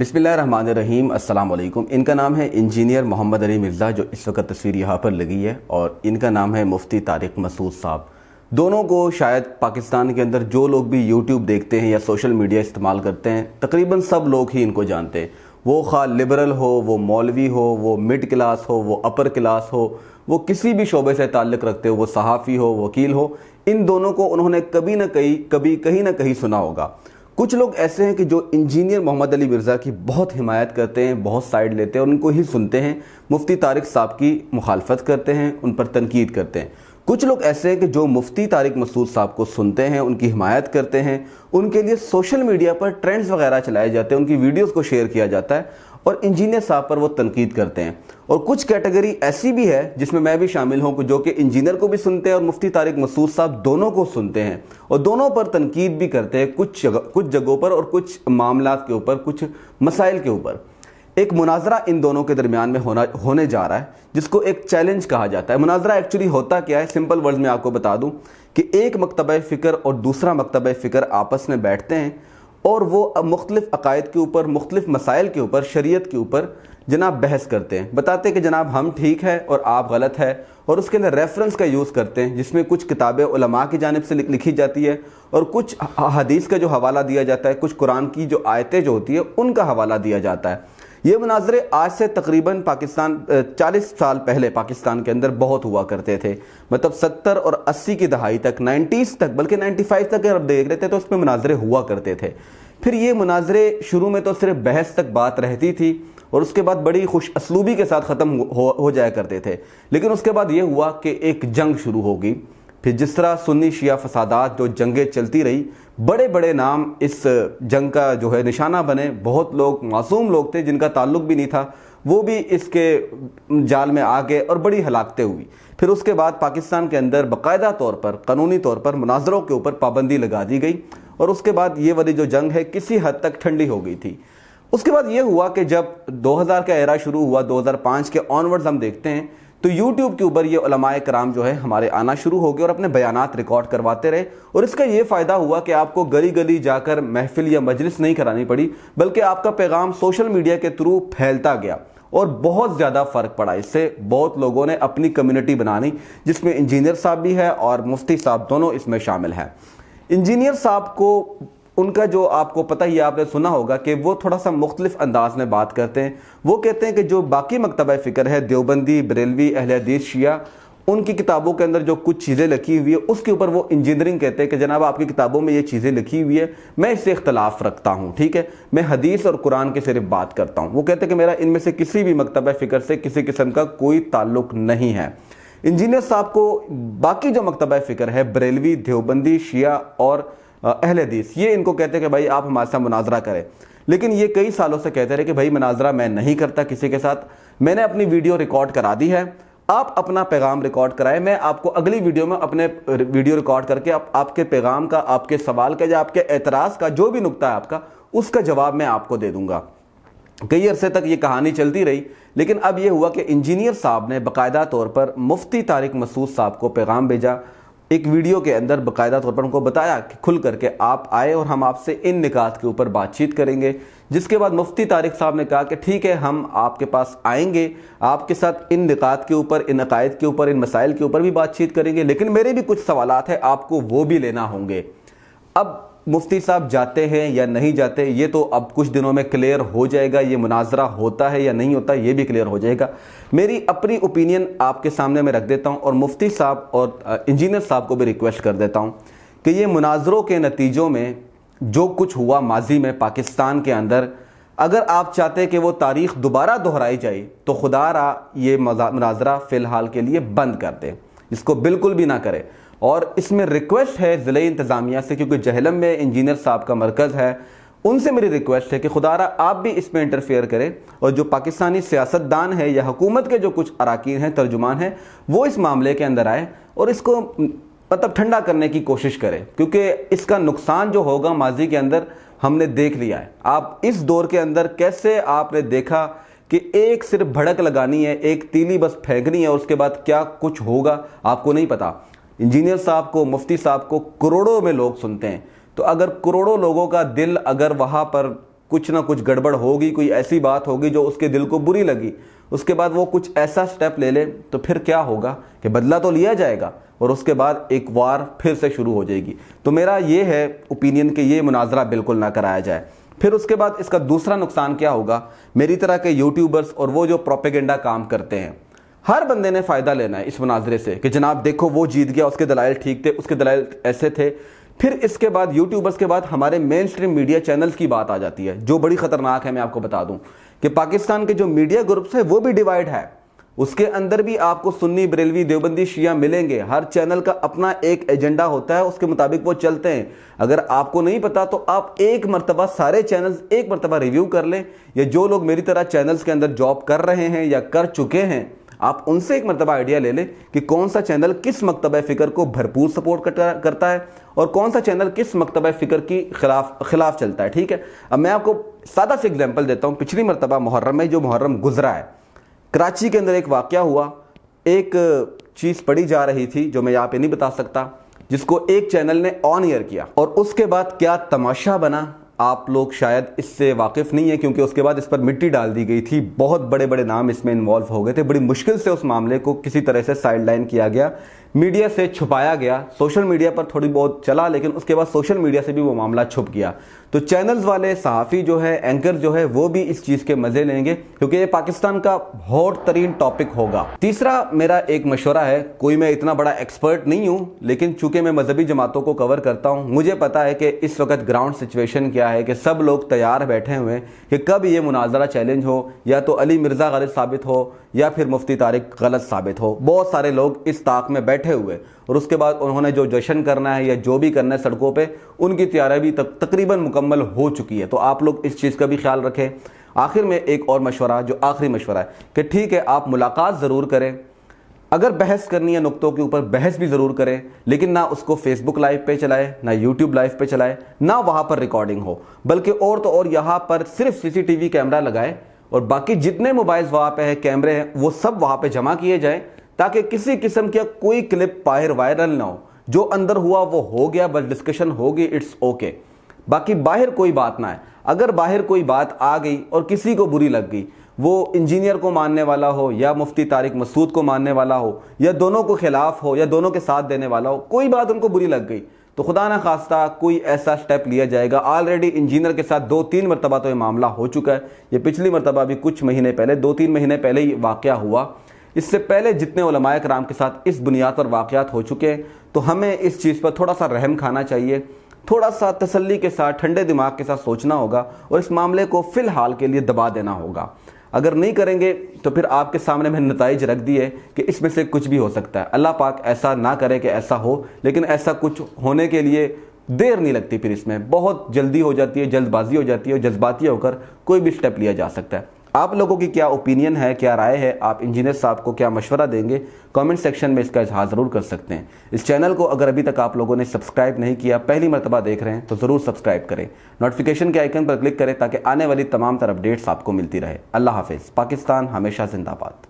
बिसमीम अल्लाम इनका नाम है इंजीनियर मोहम्मद अली मिर्ज़ा जो इस वक्त तस्वीर यहाँ पर लगी है और इनका नाम है मुफ्ती तारिक मसूद साहब दोनों को शायद पाकिस्तान के अंदर जो लोग भी यूट्यूब देखते हैं या सोशल मीडिया इस्तेमाल करते हैं तकरीबन सब लोग ही इनको जानते हैं वो खा लिबरल हो वो मौलवी हो वो मिड क्लास हो वो अपर क्लास हो वो किसी भी शोबे से ताल्लुक़ रखते हो वो सहाफ़ी हो वकील हो इन दोनों को उन्होंने कभी ना कहीं कभी कहीं ना कहीं सुना होगा कुछ लोग ऐसे हैं कि जो इंजीनियर मोहम्मद अली मिर्ज़ा की बहुत हिमायत करते हैं बहुत साइड लेते हैं और उनको ही सुनते हैं मुफ्ती तारिक साहब की मुखालफत करते हैं उन पर तनकीद करते हैं कुछ लोग ऐसे हैं कि जो मुफ्ती तारिक मसूद साहब को सुनते हैं उनकी हिमायत करते हैं उनके लिए सोशल मीडिया पर ट्रेंड्स वगैरह चलाए जाते हैं उनकी वीडियोज को शेयर किया जाता है और इंजीनियर साहब पर वो तनकीद करते हैं और कुछ कैटेगरी ऐसी भी है जिसमें मैं भी शामिल हूँ जो कि इंजीनियर को भी सुनते हैं और मुफ्ती तारिक मसूद साहब दोनों को सुनते हैं और दोनों पर तनकीद भी करते हैं कुछ जगह कुछ जगहों पर और कुछ मामला के ऊपर कुछ मसाइल के ऊपर एक मुनाजरा इन दोनों के दरमियान में होना होने जा रहा है जिसको एक चैलेंज कहा जाता है मुनाजरा एक्चुअली होता क्या है सिंपल वर्ड में आपको बता दूं कि एक मकतब फ़िक्र और दूसरा मकतब फ़िक्र आपस में बैठते हैं और वो मुख्तलिफ अकायद के ऊपर मुख्तलिफ मसाइल के ऊपर शरीयत के ऊपर जनाब बहस करते हैं बताते हैं कि जनाब हम ठीक है और आप गलत है और उसके अंदर रेफरेंस का यूज़ करते हैं जिसमें कुछ किताबें उलमा की जानब से लिखी जाती है और कुछ हदीस का जो हवाला दिया जाता है कुछ कुरान की जो आयतें जो होती है उनका हवाला दिया जाता है ये मनाजरे आज से तकरीबन पाकिस्तान 40 साल पहले पाकिस्तान के अंदर बहुत हुआ करते थे मतलब 70 और 80 की दहाई तक 90s तक बल्कि 95 तक अगर देख रहे थे तो उसमें मनाजरे हुआ करते थे फिर ये मनाजरे शुरू में तो सिर्फ बहस तक बात रहती थी और उसके बाद बड़ी खुश असलूबी के साथ ख़त्म हो, हो जाया करते थे लेकिन उसके बाद ये हुआ कि एक जंग शुरू होगी फिर जिस तरह सुन्नी शिया फसादात जो जंगें चलती रही बड़े बड़े नाम इस जंग का जो है निशाना बने बहुत लोग मासूम लोग थे जिनका ताल्लुक भी नहीं था वो भी इसके जाल में आ गए और बड़ी हलाकतें हुई फिर उसके बाद पाकिस्तान के अंदर बाकायदा तौर पर कानूनी तौर पर मुनाजरों के ऊपर पाबंदी लगा दी गई और उसके बाद ये वाली जो जंग है किसी हद तक ठंडी हो गई थी उसके बाद ये हुआ कि जब 2000 का एरा शुरू हुआ 2005 के ऑनवर्ड्स हम देखते हैं तो यूट्यूब के ऊपर ये उलमाए कराम जो है हमारे आना शुरू हो गए और अपने बयान रिकॉर्ड करवाते रहे और इसका ये फ़ायदा हुआ कि आपको गली गली जाकर महफिल या मजलिस नहीं करानी पड़ी बल्कि आपका पैगाम सोशल मीडिया के थ्रू फैलता गया और बहुत ज़्यादा फ़र्क पड़ा इससे बहुत लोगों ने अपनी कम्युनिटी बनानी जिसमें इंजीनियर साहब भी है और मुफ्ती साहब दोनों इसमें शामिल हैं इंजीनियर साहब को उनका जो आपको पता ही आपने सुना होगा कि वो थोड़ा सा मुख्तलिफ अंदाज में बात करते हैं वो कहते हैं कि जो बाकी मकतब फ़िक्र है देवबंदी बरेलवी अहलदीस शिया उनकी किताबों के अंदर जो कुछ चीज़ें लिखी हुई है उसके ऊपर वो इंजीनियरिंग कहते हैं कि जनाब आपकी किताबों में ये चीज़ें लिखी हुई है मैं इससे इख्तलाफ रखता हूँ ठीक है मैं हदीस और कुरान के सिर्फ बात करता हूँ वो कहते हैं कि मेरा इनमें से किसी भी मकतब फ़िक्र से किसी किस्म का कोई ताल्लुक नहीं है इंजीनियर साहब को बाकी जो मकतब फ़िक्र है बरेलवी देवबंदी शिया और अहल हदीस ये इनको कहते हैं कि भाई आप हमारे साथ मुनाजरा करें लेकिन ये कई सालों से कहते रहे कि भाई मुनाजरा मैं नहीं करता किसी के साथ मैंने अपनी वीडियो रिकॉर्ड करा दी है आप अपना पैगाम रिकॉर्ड कराएं मैं आपको अगली वीडियो में अपने वीडियो रिकॉर्ड करके आप, आपके पैगाम का आपके सवाल का या आपके एतराज़ का जो भी नुकता है आपका उसका जवाब मैं आपको दे दूंगा कई अरसे तक ये कहानी चलती रही लेकिन अब ये हुआ कि इंजीनियर साहब ने बाकायदा तौर पर मुफ्ती तारिक मसूद साहब को पैगाम भेजा एक वीडियो के अंदर बकायदा तौर पर उनको बताया कि खुल करके आप आए और हम आपसे इन निकात के ऊपर बातचीत करेंगे जिसके बाद मुफ्ती तारिक साहब ने कहा कि ठीक है हम आपके पास आएंगे आपके साथ इन निकात के ऊपर इन अकायद के ऊपर इन मसाइल के ऊपर भी बातचीत करेंगे लेकिन मेरे भी कुछ सवाल है आपको वो भी लेना होंगे अब मुफ्ती साहब जाते हैं या नहीं जाते ये तो अब कुछ दिनों में क्लियर हो जाएगा ये मुनाजरा होता है या नहीं होता ये भी क्लियर हो जाएगा मेरी अपनी ओपिनियन आपके सामने मैं रख देता हूँ और मुफ्ती साहब और इंजीनियर साहब को भी रिक्वेस्ट कर देता हूँ कि ये मुनाजरों के नतीजों में जो कुछ हुआ माजी में पाकिस्तान के अंदर अगर आप चाहते कि वो तारीख दोबारा दोहराई जाए तो खुदा रा ये मुनाजरा फ़िलहाल के लिए बंद कर दें इसको बिल्कुल भी ना करें और इसमें रिक्वेस्ट है ज़िले इंतज़ामिया से क्योंकि जहलम में इंजीनियर साहब का मरकज़ है उनसे मेरी रिक्वेस्ट है कि खुदारा आप भी इसमें इंटरफेयर करें और जो पाकिस्तानी सियासतदान है या हुकूमत के जो कुछ अरकान हैं तर्जुमान हैं वो इस मामले के अंदर आए और इसको मतलब ठंडा करने की कोशिश करें क्योंकि इसका नुकसान जो होगा माजी के अंदर हमने देख लिया है आप इस दौर के अंदर कैसे आपने देखा कि एक सिर्फ भड़क लगानी है एक तीली बस फेंकनी है और उसके बाद क्या कुछ होगा आपको नहीं पता इंजीनियर साहब को मुफ्ती साहब को करोड़ों में लोग सुनते हैं तो अगर करोड़ों लोगों का दिल अगर वहाँ पर कुछ ना कुछ गड़बड़ होगी कोई ऐसी बात होगी जो उसके दिल को बुरी लगी उसके बाद वो कुछ ऐसा स्टेप ले ले तो फिर क्या होगा कि बदला तो लिया जाएगा और उसके बाद एक वार फिर से शुरू हो जाएगी तो मेरा ये है ओपिनियन कि ये मुनाजरा बिल्कुल ना कराया जाए फिर उसके बाद इसका दूसरा नुकसान क्या होगा मेरी तरह के यूट्यूबर्स और वो जो प्रोपेगेंडा काम करते हैं हर बंदे ने फ़ायदा लेना है इस मुनाजरे से कि जनाब देखो वो जीत गया उसके दलाइल ठीक थे उसके दलाइल ऐसे थे फिर इसके बाद यूट्यूबर्स के बाद हमारे मेन स्ट्रीम मीडिया चैनल्स की बात आ जाती है जो बड़ी ख़तरनाक है मैं आपको बता दूं कि पाकिस्तान के जो मीडिया ग्रुप्स हैं वो भी डिवाइड है उसके अंदर भी आपको सुन्नी बरेलवी देवबंदी शिया मिलेंगे हर चैनल का अपना एक एजेंडा होता है उसके मुताबिक वो चलते हैं अगर आपको नहीं पता तो आप एक मरतबा सारे चैनल्स एक मरतबा रिव्यू कर लें या जो लोग मेरी तरह चैनल्स के अंदर जॉब कर रहे हैं या कर चुके हैं आप उनसे एक मरतबा आइडिया ले लें कि कौन सा चैनल किस मकतब फ़िक्र को भरपूर सपोर्ट करता है और कौन सा चैनल किस मकतब फ़िक्र की खिलाफ खिलाफ चलता है ठीक है अब मैं आपको सादा से एग्जाम्पल देता हूँ पिछली मरतबा मुहर्रम में जो मुहर्रम गुजरा है कराची के अंदर एक वाक़ हुआ एक चीज़ पढ़ी जा रही थी जो मैं यहाँ पे नहीं बता सकता जिसको एक चैनल ने ऑन ईयर किया और उसके बाद क्या तमाशा बना आप लोग शायद इससे वाकिफ़ नहीं है क्योंकि उसके बाद इस पर मिट्टी डाल दी गई थी बहुत बड़े बड़े नाम इसमें इन्वॉल्व हो गए थे बड़ी मुश्किल से उस मामले को किसी तरह से साइड लाइन किया गया मीडिया से छुपाया गया सोशल मीडिया पर थोड़ी बहुत चला लेकिन उसके बाद सोशल मीडिया से भी वो मामला छुप गया तो चैनल्स वाले सहाफ़ी जो है एंकर जो है वो भी इस चीज़ के मज़े लेंगे क्योंकि ये पाकिस्तान का हॉट तरीन टॉपिक होगा तीसरा मेरा एक मशवरा है कोई मैं इतना बड़ा एक्सपर्ट नहीं हूँ लेकिन चूंकि मैं मजहबी जमातों को कवर करता हूँ मुझे पता है कि इस वक्त ग्राउंड सिचुएशन क्या है कि सब लोग तैयार बैठे हुए हैं कि कब ये मुनाजरा चैलेंज हो या तो अली मिर्ज़ा गालिब साबित हो या फिर मुफ्ती तारिक गलत साबित हो बहुत सारे लोग इस ताक में बैठे हुए और उसके बाद उन्होंने जो जश्न करना है या जो भी करना है सड़कों पे उनकी तैयारी भी तक तकरीबन मुकम्मल हो चुकी है तो आप लोग इस चीज़ का भी ख्याल रखें आखिर में एक और मशवरा जो आखिरी मशवरा है कि ठीक है आप मुलाकात ज़रूर करें अगर बहस करनी है नुकतों के ऊपर बहस भी ज़रूर करें लेकिन ना उसको फेसबुक लाइव पे चलाए ना यूट्यूब लाइव पे चलाए ना वहाँ पर रिकॉर्डिंग हो बल्कि और तो और यहाँ पर सिर्फ सीसीटीवी कैमरा लगाए और बाकी जितने मोबाइल्स वहाँ पे हैं कैमरे हैं वो सब वहाँ पे जमा किए जाएं ताकि किसी किस्म की कोई क्लिप बाहर वायरल ना हो जो अंदर हुआ वो हो गया बस डिस्कशन होगी इट्स ओके बाकी बाहर कोई बात ना है अगर बाहर कोई बात आ गई और किसी को बुरी लग गई वो इंजीनियर को मानने वाला हो या मुफ्ती तारिक मसूद को मानने वाला हो या दोनों को खिलाफ हो या दोनों के साथ देने वाला हो कोई बात उनको बुरी लग गई तो खुदा ना खास्ता कोई ऐसा स्टेप लिया जाएगा ऑलरेडी इंजीनियर के साथ दो तीन मरतबा तो ये मामला हो चुका है ये पिछली मरतबा भी कुछ महीने पहले दो तीन महीने पहले ही वाक़ हुआ इससे पहले जितने उलमाए कराम के साथ इस बुनियाद पर वाक़ात हो चुके हैं तो हमें इस चीज़ पर थोड़ा सा रहम खाना चाहिए थोड़ा सा तसल्ली के साथ ठंडे दिमाग के साथ सोचना होगा और इस मामले को फ़िलहाल के लिए दबा देना होगा अगर नहीं करेंगे तो फिर आपके सामने मैंने नतज रख दिए कि इसमें से कुछ भी हो सकता है अल्लाह पाक ऐसा ना करे कि ऐसा हो लेकिन ऐसा कुछ होने के लिए देर नहीं लगती फिर इसमें बहुत जल्दी हो जाती है जल्दबाजी हो जाती है और जज्बाती होकर कोई भी स्टेप लिया जा सकता है आप लोगों की क्या ओपिनियन है क्या राय है आप इंजीनियर साहब को क्या मशवरा देंगे कमेंट सेक्शन में इसका इजहार ज़रूर कर सकते हैं इस चैनल को अगर अभी तक आप लोगों ने सब्सक्राइब नहीं किया पहली मरतबा देख रहे हैं तो ज़रूर सब्सक्राइब करें नोटिफिकेशन के आइकन पर क्लिक करें ताकि आने वाली तमाम तर अपडेट्स आपको मिलती रहे अल्लाह हाफिज़ पाकिस्तान हमेशा जिंदाबाद